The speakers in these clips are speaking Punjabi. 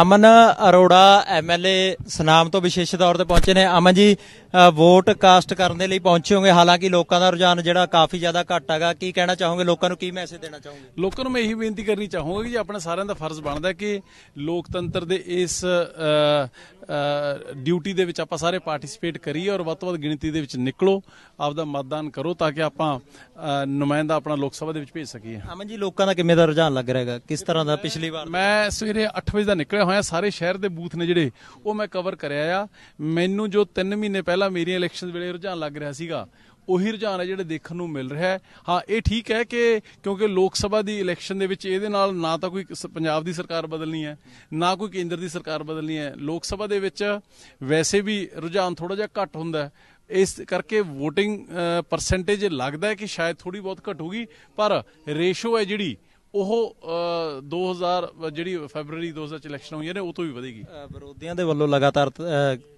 ਅਮਨ ਅਰੋੜਾ ਐਮਐਲਏ ਸਨਾਮ ਤੋਂ ਵਿਸ਼ੇਸ਼ ਤੌਰ ਤੇ ਪਹੁੰਚੇ ਨੇ ਅਮਨ ਜੀ ਵੋਟ ਕਾਸਟ ਕਰਨ ਦੇ ਲਈ ਪਹੁੰਚੇ ਹੋਗੇ ਹਾਲਾਂਕਿ ਲੋਕਾਂ ਦਾ ਰੁਝਾਨ ਜਿਹੜਾ ਕਾਫੀ ਜ਼ਿਆਦਾ ਘੱਟ ਹੈਗਾ ਕੀ ਕਹਿਣਾ ਚਾਹੋਗੇ ਲੋਕਾਂ ਨੂੰ ਕੀ ਮੈਸੇਜ ਦੇਣਾ ਚਾਹੋਗੇ ਲੋਕਾਂ ਨੂੰ ਮੈਂ ਇਹੀ ਬੇਨਤੀ ਕਰਨੀ ਚਾਹੂੰਗਾ ਕਿ ਜੀ ਆਪਣਾ ਸਾਰਿਆਂ ਦਾ ਫਰਜ਼ ਬਣਦਾ ਕਿ ਲੋਕਤੰਤਰ ਦੇ ਇਸ ਡਿਊਟੀ ਦੇ ਵਿੱਚ ਆਪਾਂ ਸਾਰੇ ਪਾਰਟਿਸਿਪੇਟ ਕਰੀਏ ਔਰ ਵੱਧ ਤੋਂ ਵੱਧ ਗਿਣਤੀ ਦੇ ਵਿੱਚ ਨਿਕਲੋ ਆਪਦਾ ਮਤਦਾਨ ਕਰੋ ਤਾਂ ਕਿ ਆਪਾਂ ਨੁਮਾਇੰਦਾ ਆਪਣਾ ਲੋਕ ਸਭਾ ਦੇ ਵਿੱਚ ਭੇਜ ਸਕੀਏ ਅਮਨ ਜੀ ਲੋਕਾਂ ਦਾ ਕਿੰਨੇ ਦਾ ਰੁਝਾਨ ਲੱਗ ਰਿਹਾ ਹੈਗਾ ਕਿਸ ਤਰ੍ਹਾਂ ਦਾ ਪਿਛਲੀ ਵਾਰ ਮੈਂ ਸਵੇਰੇ 8 ਵਜੇ ਦਾ ਨਿਕਲ ਨਿਕਲਿਆ ਹੋਇਆ ਸਾਰੇ ਸ਼ਹਿਰ ਦੇ ਬੂਥ ਨੇ ਜਿਹੜੇ ਉਹ ਮੈਂ ਕਵਰ ਕਰਿਆ ਆ ਮੈਨੂੰ ਜੋ 3 ਮਹੀਨੇ ਪਹਿਲਾਂ ਮੇਰੀਆਂ ਇਲੈਕਸ਼ਨ ਵੇਲੇ ਰੁਝਾਨ ਲੱਗ ਰਿਹਾ ਸੀਗਾ ਉਹੀ ਰੁਝਾਨ ਹੈ ਜਿਹੜੇ ਦੇਖਣ ਨੂੰ ਮਿਲ ਰਿਹਾ ਹੈ ਹਾਂ ਇਹ ਠੀਕ ਹੈ ਕਿ ਕਿਉਂਕਿ ਲੋਕ ਸਭਾ ਦੀ ਇਲੈਕਸ਼ਨ ਦੇ ਵਿੱਚ ਇਹਦੇ ਨਾਲ ਨਾ ਤਾਂ ਕੋਈ ਪੰਜਾਬ ਦੀ ਸਰਕਾਰ ਬਦਲਣੀ ਹੈ ਨਾ ਕੋਈ ਕੇਂਦਰ ਦੀ ਸਰਕਾਰ ਬਦਲਣੀ ਹੈ ਲੋਕ ਸਭਾ ਦੇ ਵਿੱਚ ਵੈਸੇ ਵੀ ਰੁਝਾਨ ਥੋੜਾ ਜਿਹਾ ਘੱਟ ਹੁੰਦਾ ਹੈ ਇਸ ਕਰਕੇ VOTING ਪਰਸੈਂਟੇਜ ਲੱਗਦਾ ਹੈ ਕਿ ਸ਼ਾਇਦ ਥੋੜੀ ਬਹੁਤ ਘਟੂਗੀ ਪਰ ਰੇਸ਼ੋ ਹੈ ਜਿਹੜੀ ਉਹ 2000 ਜਿਹੜੀ ਫੈਬਰੂਅਰੀ 2000 ਚ ਇਲੈਕਸ਼ਨ ਹੋਈਆਂ ਨੇ ਉਹ ਤੋਂ ਵੀ ਵਧੇਗੀ ਵਿਰੋਧੀਆਂ ਦੇ ਵੱਲੋਂ ਲਗਾਤਾਰ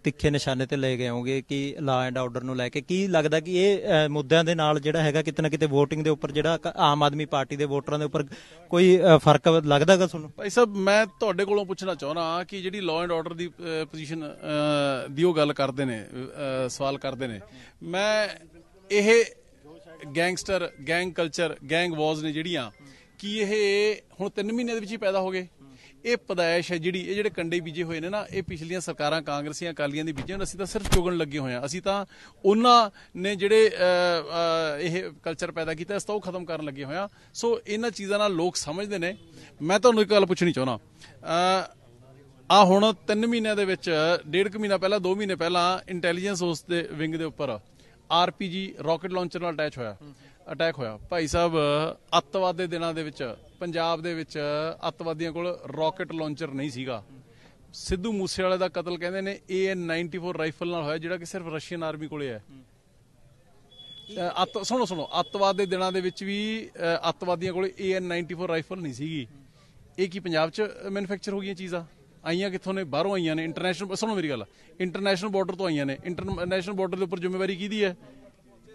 ਤਿੱਖੇ ਨਿਸ਼ਾਨੇ ਤੇ ਲੈ ਗਏ ਹੋਗੇ ਕਿ ਲਾ ਐਂਡ ਆਰਡਰ ਨੂੰ ਲੈ ਕੇ ਕੀ ਲੱਗਦਾ ਕਿ ਇਹ ਮੁੱਦਿਆਂ ਦੇ ਨਾਲ ਜਿਹੜਾ ਹੈਗਾ ਕਿਤੇ ਨਾ ਕਿਤੇ VOTING ਦੇ ਉੱਪਰ ਜਿਹੜਾ ਆਮ ਆਦਮੀ ਪਾਰਟੀ ਦੇ ਵੋਟਰਾਂ ਦੇ ਉੱਪਰ ਕੋਈ ਫਰਕ ਲੱਗਦਾਗਾ ਤੁਹਾਨੂੰ ਭਾਈ ਸਾਹਿਬ ਮੈਂ ਤੁਹਾਡੇ ਕੋਲੋਂ ਪੁੱਛਣਾ ਚਾਹੁੰਦਾ ਕਿ ਜਿਹੜੀ ਲਾ ਐਂਡ ਆਰਡਰ ਦੀ ਪੋਜੀਸ਼ਨ ਦੀ ਉਹ ਗੱਲ ਕਰਦੇ ਨੇ ਸਵਾਲ ਕਰਦੇ ਨੇ ਮੈਂ ਇਹ gangster gang culture gang wars ਨੇ ਜਿਹੜੀਆਂ ਕਿ ਇਹ ਹੁਣ 3 ਮਹੀਨੇ ਦੇ ਵਿੱਚ ਹੀ ਪੈਦਾ ਹੋ ਗਏ ਇਹ ਪਦਾਇਸ਼ ਹੈ ਜਿਹੜੀ ਇਹ ਜਿਹੜੇ ਕੰਡੇ ਬੀਜੇ ਹੋਏ ਨੇ ਨਾ ਇਹ ਪਿਛਲੀਆਂ ਸਰਕਾਰਾਂ ਕਾਂਗਰਸੀਆਂ ਅਕਾਲੀਆਂ ਦੀ ਬੀਜੇ ਨੇ ਅਸੀਂ ਤਾਂ ਸਿਰਫ ਚੁਗਣ ਲੱਗੇ ਹੋਏ ਆ ਅਸੀਂ ਤਾਂ ਉਹਨਾਂ ਨੇ ਜਿਹੜੇ ਇਹ ਕਲਚਰ ਪੈਦਾ ਕੀਤਾ ਇਸ ਤੋਂ ਉਹ ਖਤਮ ਕਰਨ ਲੱਗੇ ਹੋਏ ਆ ਸੋ ਇਹਨਾਂ ਚੀਜ਼ਾਂ ਨਾਲ ਲੋਕ ਸਮਝਦੇ ਨੇ ਮੈਂ ਤੁਹਾਨੂੰ ਇੱਕ ਗੱਲ ਪੁੱਛਣੀ ਚਾਹਣਾ ਆ ਹੁਣ 3 ਮਹੀਨਿਆਂ ਦੇ ਵਿੱਚ ਡੇਢ ਕੁ ਮਹੀਨਾ ਪਹਿਲਾਂ 2 ਮਹੀਨੇ ਪਹਿਲਾਂ ਇੰਟੈਲੀਜੈਂਸ ਉਸ ਦੇ ਵਿੰਗ ਦੇ ਉੱਪਰ ਆਰਪੀਜੀ ਰਾਕਟ ਲਾਂਚਰ ਨਾਲ ਅਟੈਚ ਹੋਇਆ ਅਟੈਕ ਹੋਇਆ ਭਾਈ ਸਾਹਿਬ ਅੱਤਵਾਦ ਦੇ ਦਿਨਾਂ ਦੇ ਵਿੱਚ ਪੰਜਾਬ ਦੇ ਵਿੱਚ ਅੱਤਵਾਦੀਆਂ ਕੋਲ ਰਾਕਟ ਲਾਂਚਰ ਨਹੀਂ ਸੀਗਾ ਸਿੱਧੂ ਮੂਸੇਵਾਲੇ ਦਾ ਕਤਲ ਕਹਿੰਦੇ ਨੇ AN94 ਰਾਈਫਲ ਨਾਲ ਹੋਇਆ ਜਿਹੜਾ ਕਿ ਸਿਰਫ ਰਸ਼ੀਅਨ ਆਰਮੀ ਕੋਲੇ ਹੈ ਅੱਤ ਸੁਣੋ ਸੁਣੋ ਅੱਤਵਾਦ ਦੇ ਦਿਨਾਂ ਦੇ ਵਿੱਚ ਵੀ ਅੱਤਵਾਦੀਆਂ ਕੋਲੇ AN94 ਰਾਈਫਲ ਨਹੀਂ ਸੀਗੀ ਇਹ ਕੀ ਪੰਜਾਬ 'ਚ ਮੈਨੂਫੈਕਚਰ ਹੋ ਗਈਆਂ ਚੀਜ਼ਾਂ ਆਈਆਂ ਕਿੱਥੋਂ ਨੇ ਬਾਹਰੋਂ ਆਈਆਂ ਨੇ ਇੰਟਰਨੈਸ਼ਨਲ ਸੁਣੋ ਮੇਰੀ ਗੱਲ ਇੰਟਰਨੈਸ਼ਨਲ ਬਾਰਡਰ ਤੋਂ ਆਈਆਂ ਨੇ ਇੰਟਰਨੈਸ਼ਨਲ ਬਾਰਡਰ ਦੇ ਉੱਪਰ ਜ਼ਿੰਮੇਵਾਰੀ ਕਿਹਦੀ ਹੈ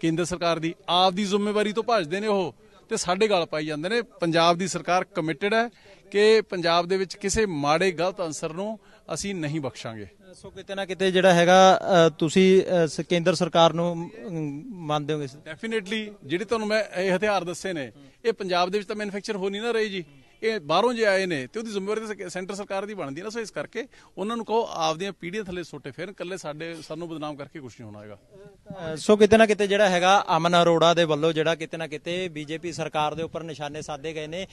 ਕੇਂਦਰ ਸਰਕਾਰ ਦੀ ਆਪ ਦੀ ਜ਼ਿੰਮੇਵਾਰੀ ਤੋਂ ਭੱਜਦੇ ਨੇ ਉਹ ਤੇ ਸਾਡੇ ਗਾਲ ਪਾਈ ਜਾਂਦੇ ਨੇ ਪੰਜਾਬ ਦੀ ਸਰਕਾਰ ਕਮਿਟਡ ਹੈ ਕਿ ਪੰਜਾਬ ਦੇ ਵਿੱਚ ਕਿਸੇ ਮਾੜੇ ਗਲਤ ਅੰਸਰ ਨੂੰ ਅਸੀਂ ਨਹੀਂ ਬਖਸ਼ਾਂਗੇ ਸੋ ਕਿਤੇ ਨਾ ਕਿਤੇ ਜਿਹੜਾ ਹੈਗਾ ਤੁਸੀਂ ਕੇਂਦਰ ਸਰਕਾਰ ਨੂੰ ਮੰਨਦੇ ਹੋਗੇ ਡੈਫੀਨਿਟਲੀ ਜਿਹੜੇ ਤੁਹਾਨੂੰ ਮੈਂ ਇਹ ਹਥਿਆਰ ਦੱਸੇ ਨੇ ਇਹ ਪੰਜਾਬ ਦੇ ਵਿੱਚ ਤਾਂ ਮੈਨੂਫੈਕਚਰ ਹੋ ਨਹੀਂ ਨਾ ਰਹੀ ਜੀ ਇਹ ਬਾਹਰੋਂ ਜੇ ਆਏ ਨੇ ਤੇ ਉਹਦੀ ਜ਼ਿੰਮੇਵਾਰੀ ਸੈਂਟਰ ਸਰਕਾਰ ਦੀ ਬਣਦੀ ਹੈ ਨਾ ਸੋ ਇਸ ਕਰਕੇ ਉਹਨਾਂ ਨੂੰ ਕਹੋ ਆਪਦੀਆਂ ਪੀੜ੍ਹੀਆਂ ਥੱਲੇ ਸੋਟੇ ਫੇਰ ਕੱਲੇ ਸਾਡੇ ਸਾਨੂੰ ਬਦਨਾਮ ਕਰਕੇ ਕੁਝ ਨਹੀਂ ਹੋਣਾ ਹੈਗਾ ਸੋ ਕਿਤੇ ਨਾ ਕਿਤੇ ਜਿਹੜਾ ਹੈਗਾ ਅਮਨ ਅਰੋੜਾ ਦੇ ਵੱਲੋਂ ਜਿਹੜਾ ਕਿਤੇ ਨਾ ਕਿਤੇ ਬੀਜੇਪੀ ਸਰਕਾਰ ਦੇ ਉੱਪਰ ਨਿਸ਼ਾਨੇ ਸਾਧੇ ਗਏ ਨੇ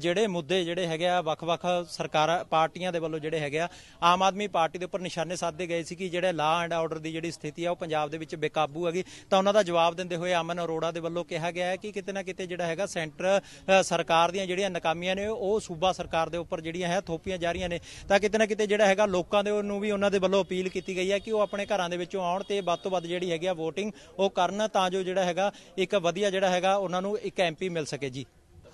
ਜਿਹੜੇ ਮੁੱਦੇ ਜਿਹੜੇ ਹੈਗੇ ਆ ਵੱਖ-ਵੱਖ ਸਰਕਾਰ ਪਾਰਟੀਆਂ ਦੇ ਵੱਲੋਂ ਜਿਹੜੇ ਹੈਗੇ ਆ ਆਮ ਆਦਮੀ ਪਾਰਟੀ ਦੇ ਉੱਪਰ ਨਿਸ਼ਾਨੇ ਸਾਧੇ ਗਏ ਸੀ ਕਿ ਜਿਹੜੇ ਲਾ ਐਂਡ ਆਰਡਰ ਦੀ ਜਿਹੜੀ ਸਥਿਤੀ ਆ ਉਹ ਪੰਜਾਬ ਦੇ ਵਿੱਚ ਬੇਕਾਬੂ ਹੈਗੀ ਤਾਂ ਉਹਨਾਂ ਦਾ ਜਵਾਬ ਦਿੰਦੇ ਹੋਏ ਅਮਨ ਅਰੋੜਾ ਦੇ ਵੱਲੋਂ ਕਿਹਾ ਗਿਆ ਹੈ ਕਿ ਕਿਤੇ ਨਾ ਕਿਤੇ ਜਿਹੜਾ ਹੈਗਾ ਸੈਂਟਰ ਸਰਕਾਰ ਦੀਆਂ ਜਿਹੜੀਆਂ ਨਾਕਾਮੀਆਂ ਨੇ ਨੇ ਉਹ ਸੂਬਾ ਸਰਕਾਰ ਦੇ ਉੱਪਰ ਜਿਹੜੀਆਂ ਹੈ ਥੋਪੀਆਂ ਜਾ ਰਹੀਆਂ ਨੇ ਤਾਂ ਕਿਤੇ ਨਾ ਕਿਤੇ ਜਿਹੜਾ ਹੈਗਾ ਲੋਕਾਂ ਦੇ ਨੂੰ ਵੀ ਉਹਨਾਂ ਦੇ ਵੱਲੋਂ ਅਪੀਲ ਕੀਤੀ ਗਈ ਹੈ ਕਿ ਉਹ ਆਪਣੇ ਘਰਾਂ ਦੇ ਵਿੱਚੋਂ ਆਉਣ ਤੇ ਵੱਧ ਤੋਂ ਵੱਧ ਜਿਹੜੀ ਹੈਗੀ ਆ VOTING ਉਹ ਕਰਨ ਤਾਂ ਜੋ ਜਿਹੜਾ ਹੈਗਾ ਇੱਕ ਵਧੀਆ ਜਿਹੜਾ ਹੈਗਾ ਉਹਨਾਂ ਨੂੰ ਇੱਕ ਐਮਪੀ ਮਿਲ ਸਕੇ ਜੀ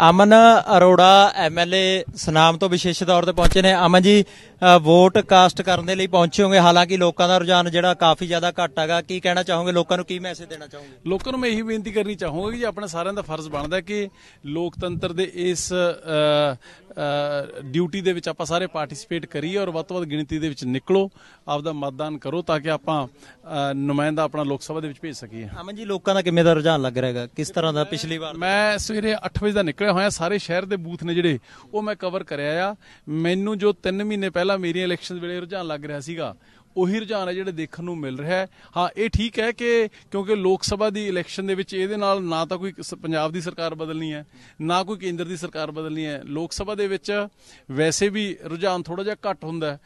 ਅਮਨ ਅਰੋੜਾ ਐਮਐਲਏ ਸਨਾਮ ਤੋਂ ਵਿਸ਼ੇਸ਼ ਤੌਰ ਤੇ ਪਹੁੰਚੇ ਨੇ ਅਮਨ ਜੀ ਵੋਟ ਕਾਸਟ ਕਰਨ ਦੇ ਲਈ ਪਹੁੰਚੇ ਹੋਗੇ ਹਾਲਾਂਕਿ ਲੋਕਾਂ ਦਾ ਰੁਝਾਨ ਜਿਹੜਾ ਕਾਫੀ ਜ਼ਿਆਦਾ ਘੱਟ ਹੈਗਾ ਕੀ ਕਹਿਣਾ ਚਾਹੋਗੇ ਲੋਕਾਂ ਨੂੰ ਕੀ ਮੈਸੇਜ ਦੇਣਾ ਚਾਹੋਗੇ ਲੋਕਾਂ ਨੂੰ ਮੈਂ ਇਹੀ ਬੇਨਤੀ ਕਰਨੀ ਚਾਹੂੰਗਾ ਕਿ ਆਪਣਾ ਸਾਰਿਆਂ ਦਾ ਫਰਜ਼ ਬਣਦਾ ਕਿ ਲੋਕਤੰਤਰ ਦੇ ਇਸ ਡਿਊਟੀ ਦੇ ਵਿੱਚ ਆਪਾਂ ਸਾਰੇ ਪਾਰਟਿਸਿਪੇਟ ਕਰੀਏ ਔਰ ਵੱਧ ਤੋਂ ਵੱਧ ਗਿਣਤੀ ਦੇ ਵਿੱਚ ਨਿਕਲੋ ਆਪਦਾ ਮਤਦਾਨ ਕਰੋ ਤਾਂ ਕਿ ਆਪਾਂ ਨੁਮਾਇੰਦਾ ਆਪਣਾ ਲੋਕ ਸਭਾ ਦੇ ਵਿੱਚ ਭੇਜ ਸਕੀਏ ਅਮਨ ਜੀ ਲੋਕਾਂ ਦਾ ਕਿੰਨੇ ਦਾ ਰੁਝਾਨ ਲੱਗ ਰਿਹਾ ਕਿਸ ਤਰ੍ਹਾਂ ਦਾ ਪਿਛਲੀ ਵਾਰ ਮੈਂ ਸਵੇਰੇ 8 ਵਜੇ ਦਾ ਨਿਕਲਿਆ ਹੋਇਆ ਸਾਰੇ ਸ਼ਹਿਰ ਦੇ ਬੂਥ ਨੇ ਜਿਹੜੇ ਉਹ ਮੈਂ ਕਵਰ ਕਰਿਆ ਆ ਮੈਨੂੰ ਜੋ 3 ਮਹੀਨੇ ਪਹਿਲਾਂ ਪਹਿਲਾਂ ਮੇਰੀਆਂ ਇਲੈਕਸ਼ਨ ਵੇਲੇ ਰੁਝਾਨ ਲੱਗ ਰਿਹਾ ਸੀਗਾ ਉਹੀ ਰੁਝਾਨ ਹੈ ਜਿਹੜੇ ਦੇਖਣ ਨੂੰ ਮਿਲ ਰਿਹਾ ਹੈ ਹਾਂ ਇਹ ਠੀਕ ਹੈ ਕਿ ਕਿਉਂਕਿ ਲੋਕ ਸਭਾ ਦੀ ਇਲੈਕਸ਼ਨ ਦੇ ਵਿੱਚ ਇਹਦੇ ਨਾਲ ਨਾ ਤਾਂ ਕੋਈ ਪੰਜਾਬ ਦੀ ਸਰਕਾਰ ਬਦਲਣੀ ਹੈ ਨਾ ਕੋਈ ਕੇਂਦਰ ਦੀ ਸਰਕਾਰ ਬਦਲਣੀ ਹੈ ਲੋਕ ਸਭਾ ਦੇ ਵਿੱਚ ਵੈਸੇ ਵੀ ਰੁਝਾਨ ਥੋੜਾ ਜਿਹਾ ਘੱਟ ਹੁੰਦਾ ਹੈ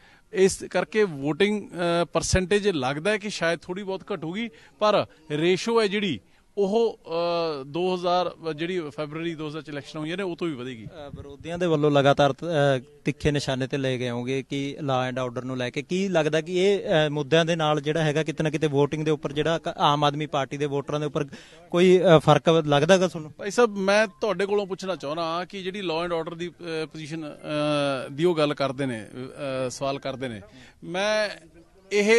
ਇਸ ਕਰਕੇ VOTING ਪਰਸੈਂਟੇਜ ਲੱਗਦਾ ਹੈ ਕਿ ਸ਼ਾਇਦ ਥੋੜੀ ਬਹੁਤ ਘਟੂਗੀ ਪਰ ਰੇਸ਼ੋ ਹੈ ਜਿਹੜੀ ਉਹ 2000 ਜਿਹੜੀ ਫੈਬਰੂਅਰੀ 2000 ਚ ਇਲੈਕਸ਼ਨ ਹੋਈਆਂ ਨੇ ਉਹ ਤੋਂ ਵੀ ਵਧੇਗੀ ਵਿਰੋਧੀਆਂ ਦੇ ਵੱਲੋਂ ਲਗਾਤਾਰ ਤਿੱਖੇ ਨਿਸ਼ਾਨੇ ਤੇ ਲਏ ਗਏ ਹੋਗੇ ਕਿ ਲਾ ਐਂਡ ਆਰਡਰ ਨੂੰ ਲੈ ਕੇ ਕੀ ਲੱਗਦਾ ਕਿ ਇਹ ਮੁੱਦਿਆਂ ਦੇ ਨਾਲ ਜਿਹੜਾ ਹੈਗਾ ਕਿਤਨਾ ਕਿਤੇ VOTING ਦੇ ਉੱਪਰ ਜਿਹੜਾ ਆਮ ਆਦਮੀ ਪਾਰਟੀ ਦੇ ਵੋਟਰਾਂ ਦੇ ਉੱਪਰ ਕੋਈ ਫਰਕ ਲੱਗਦਾਗਾ ਤੁਹਾਨੂੰ ਭਾਈ ਸਾਹਿਬ ਮੈਂ ਤੁਹਾਡੇ ਕੋਲੋਂ ਪੁੱਛਣਾ ਚਾਹੁੰਦਾ ਕਿ ਜਿਹੜੀ ਲਾ ਐਂਡ ਆਰਡਰ ਦੀ ਪੋਜੀਸ਼ਨ ਦੀ ਉਹ ਗੱਲ ਕਰਦੇ ਨੇ ਸਵਾਲ ਕਰਦੇ ਨੇ ਮੈਂ ਇਹ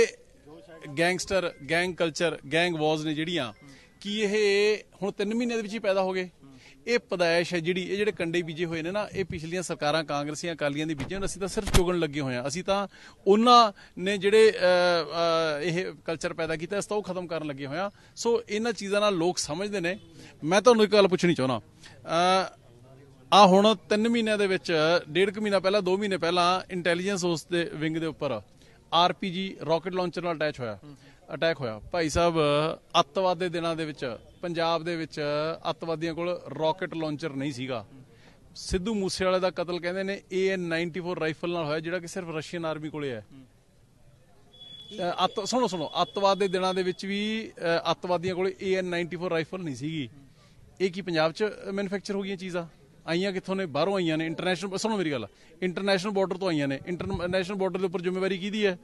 gangster gang culture gang wars ਨੇ ਜਿਹੜੀਆਂ ਕਿ ਇਹ ਹੁਣ 3 ਮਹੀਨੇ ਦੇ ਵਿੱਚ ਹੀ ਪੈਦਾ ਹੋ ਗਏ ਇਹ ਪਦਾਇਸ਼ ਹੈ ਜਿਹੜੀ ਇਹ ਜਿਹੜੇ ਕੰਡੇ ਬੀਜੇ ਹੋਏ ਨੇ ਨਾ ਇਹ ਪਿਛਲੀਆਂ ਸਰਕਾਰਾਂ ਕਾਂਗਰਸੀਆਂ ਅਕਾਲੀਆਂ ਦੀ ਬੀਜੇ ਅਸੀਂ ਤਾਂ ਸਿਰਫ ਚੁਗਣ ਲੱਗੇ ਹੋਏ ਆ ਅਸੀਂ ਤਾਂ ਉਹਨਾਂ ਨੇ ਜਿਹੜੇ ਇਹ ਕਲਚਰ ਪੈਦਾ ਕੀਤਾ ਇਸ ਤੋਂ ਖਤਮ ਕਰਨ ਲੱਗੇ ਹੋਏ ਆ ਸੋ ਇਹਨਾਂ ਚੀਜ਼ਾਂ ਨਾਲ ਲੋਕ ਸਮਝਦੇ ਨੇ ਮੈਂ ਤੁਹਾਨੂੰ ਇੱਕ ਗੱਲ ਪੁੱਛਣੀ ਚਾਹਣਾ ਆ ਹੁਣ 3 ਮਹੀਨਿਆਂ ਦੇ ਵਿੱਚ ਡੇਢ ਕੁ ਮਹੀਨਾ ਪਹਿਲਾਂ 2 ਮਹੀਨੇ ਪਹਿਲਾਂ ਇੰਟੈਲੀਜੈਂਸ ਉਸ ਦੇ ਵਿੰਗ ਦੇ ਉੱਪਰ ਆਰਪੀਜੀ ਰਾਕਟ ਲਾਂਚਰ ਨਾਲ ਅਟੈਚ ਹੋਇਆ ਅਟੈਕ ਹੋਇਆ ਭਾਈ ਸਾਹਿਬ ਅੱਤਵਾਦ ਦੇ ਦਿਨਾਂ ਦੇ ਵਿੱਚ ਪੰਜਾਬ ਦੇ ਵਿੱਚ ਅੱਤਵਾਦੀਆਂ ਕੋਲ ਰਾਕਟ ਲਾਂਚਰ ਨਹੀਂ ਸੀਗਾ ਸਿੱਧੂ ਮੂਸੇਵਾਲੇ ਦਾ ਕਤਲ ਕਹਿੰਦੇ ਨੇ AN94 ਰਾਈਫਲ ਨਾਲ ਹੋਇਆ ਜਿਹੜਾ ਕਿ ਸਿਰਫ ਰਸ਼ੀਅਨ ਆਰਮੀ ਕੋਲੇ ਹੈ ਅੱਤ ਸੁਣੋ ਸੁਣੋ ਅੱਤਵਾਦ ਦੇ ਦਿਨਾਂ ਦੇ ਵਿੱਚ ਵੀ ਅੱਤਵਾਦੀਆਂ ਕੋਲੇ AN94 ਰਾਈਫਲ ਨਹੀਂ ਸੀਗੀ ਇਹ ਕੀ ਪੰਜਾਬ 'ਚ ਮੈਨੂਫੈਕਚਰ ਹੋ ਗਈਆਂ ਚੀਜ਼ਾਂ ਆਈਆਂ ਕਿੱਥੋਂ ਨੇ ਬਾਹਰੋਂ ਆਈਆਂ ਨੇ ਇੰਟਰਨੈਸ਼ਨਲ ਸੁਣੋ ਮੇਰੀ ਗੱਲ ਇੰਟਰਨੈਸ਼ਨਲ ਬਾਰਡਰ ਤੋਂ ਆਈਆਂ ਨੇ ਇੰਟਰਨੈਸ਼ਨਲ ਬਾਰਡਰ ਦੇ ਉੱਪਰ ਜ਼ਿੰਮੇਵਾਰੀ ਕਿਹਦੀ ਹੈ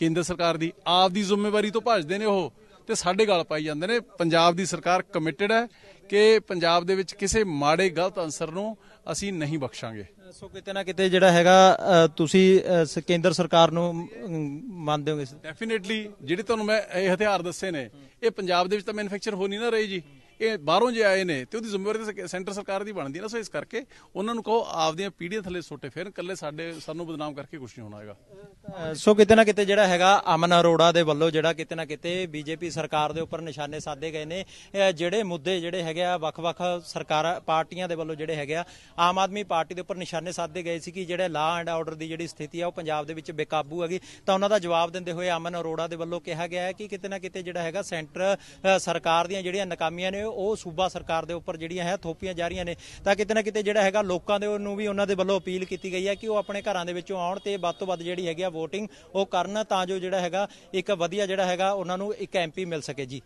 ਕੇਂਦਰ ਸਰਕਾਰ ਦੀ ਆਪ ਦੀ ਜ਼ਿੰਮੇਵਾਰੀ ਤੋਂ ਭੱਜਦੇ ਨੇ ਉਹ ਤੇ ਸਾਡੇ ਗਾਲ ਪਾਈ ਜਾਂਦੇ ਨੇ ਪੰਜਾਬ ਦੀ ਸਰਕਾਰ ਕਮਿਟਡ ਹੈ ਕਿ ਪੰਜਾਬ ਦੇ ਵਿੱਚ ਕਿਸੇ ਮਾੜੇ ਗਲਤ ਅਨਸਰ ਨੂੰ ਅਸੀਂ ਨਹੀਂ ਬਖਸ਼ਾਂਗੇ ਸੋ ਕਿਤੇ ਨਾ ਕਿਤੇ ਜਿਹੜਾ ਹੈਗਾ ਤੁਸੀਂ ਕੇਂਦਰ ਸਰਕਾਰ ਨੂੰ ਮੰਨਦੇ ਹੋਗੇ ਡੈਫੀਨਿਟਲੀ ਜਿਹੜੇ ਤੁਹਾਨੂੰ ਮੈਂ ਇਹ ਹਥਿਆਰ ਦੱਸੇ ਨੇ ਇਹ ਪੰਜਾਬ ਦੇ ਵਿੱਚ ਤਾਂ ਮੈਨੂਫੈਕਚਰ ਹੋ ਨਹੀਂ ਨਾ ਰਹੀ ਜੀ ਇਹ ਬਾਹਰੋਂ ਜੇ ਆਏ ਨੇ ਤੇ ਉਹਦੀ ਜ਼ਿੰਮੇਵਾਰੀ ਸੈਂਟਰ ਸਰਕਾਰ ਦੀ ਬਣਦੀ ਨਾ ਸੋ ਇਸ ਕਰਕੇ ਉਹਨਾਂ ਨੂੰ ਕਹੋ ਆਪਦੀਆਂ ਪੀੜ੍ਹੀਆਂ ਥੱਲੇ ਸੋਟੇ ਫੇਰ ਕੱਲੇ ਸਾਡੇ ਸਾਨੂੰ ਬਦਨਾਮ ਕਰਕੇ ਕੁਝ ਨਹੀਂ ਹੋਣਾ ਹੈਗਾ ਸੋ ਕਿਤੇ ਨਾ ਕਿਤੇ ਜਿਹੜਾ ਹੈਗਾ ਅਮਨ ਅਰੋੜਾ ਦੇ ਵੱਲੋਂ ਜਿਹੜਾ ਕਿਤੇ ਨਾ ਕਿਤੇ ਬੀਜੇਪੀ ਸਰਕਾਰ ਦੇ ਉੱਪਰ ਨਿਸ਼ਾਨੇ ਸਾਧੇ ਗਏ ਨੇ ਜਿਹੜੇ ਮੁੱਦੇ ਜਿਹੜੇ ਹੈਗੇ ਆ ਵੱਖ-ਵੱਖ ਸਰਕਾਰ ਪਾਰਟੀਆਂ ਦੇ ਵੱਲੋਂ ਜਿਹੜੇ ਹੈਗੇ ਆ ਆਮ ਆਦਮੀ ਪਾਰਟੀ ਦੇ ਉੱਪਰ ਨਿਸ਼ਾਨੇ ਸਾਧੇ ਗਏ ਸੀ ਕਿ ਜਿਹੜੇ ਲਾ ਐਂਡ ਆਰਡਰ ਦੀ ਜਿਹੜੀ ਸਥਿਤੀ ਆ ਉਹ ਪੰਜਾਬ ਦੇ ਵਿੱਚ ਬੇਕਾਬੂ ਹੈਗੀ ਤਾਂ ਉਹਨਾਂ ਦਾ ਜਵਾਬ ਦਿੰਦੇ ਹੋਏ ਅਮਨ ਅਰੋੜਾ ਦੇ ਵੱਲੋਂ ਕਿਹਾ ਗਿਆ ਹੈ ਕਿ ਕਿਤੇ ਨਾ ਕਿਤੇ ਜਿਹੜਾ ਹੈਗਾ ਸੈਂਟਰ ਸਰਕਾਰ ਦੀਆਂ ਜਿਹੜੀਆਂ ਨਾਕਾਮੀਆਂ ਨੇ ਉਹ ਸੂਬਾ ਸਰਕਾਰ ਦੇ ਉੱਪਰ ਜਿਹੜੀਆਂ ਹੈ ਥੋਪੀਆਂ ਜਾ ਰਹੀਆਂ ਨੇ ਤਾਂ ਕਿਤੇ ਨਾ ਕਿਤੇ ਜਿਹੜਾ ਹੈਗਾ ਲੋਕਾਂ ਦੇ ਨੂੰ ਵੀ ਉਹਨਾਂ ਦੇ ਵੱਲੋਂ ਅਪੀਲ ਕੀਤੀ ਗਈ ਹੈ ਕਿ ਉਹ ਆਪਣੇ ਘਰਾਂ ਦੇ ਵਿੱਚੋਂ ਆਉਣ ਤੇ ਵੱਧ ਤੋਂ ਵੱਧ ਜਿਹੜੀ ਹੈਗੀ ਆ VOTING ਉਹ ਕਰਨ ਤਾਂ ਜੋ ਜਿਹੜਾ ਹੈਗਾ ਇੱਕ ਵਧੀਆ ਜਿਹੜਾ ਹੈਗਾ ਉਹਨਾਂ ਨੂੰ ਇੱਕ ਐਮਪੀ ਮਿਲ ਸਕੇ ਜੀ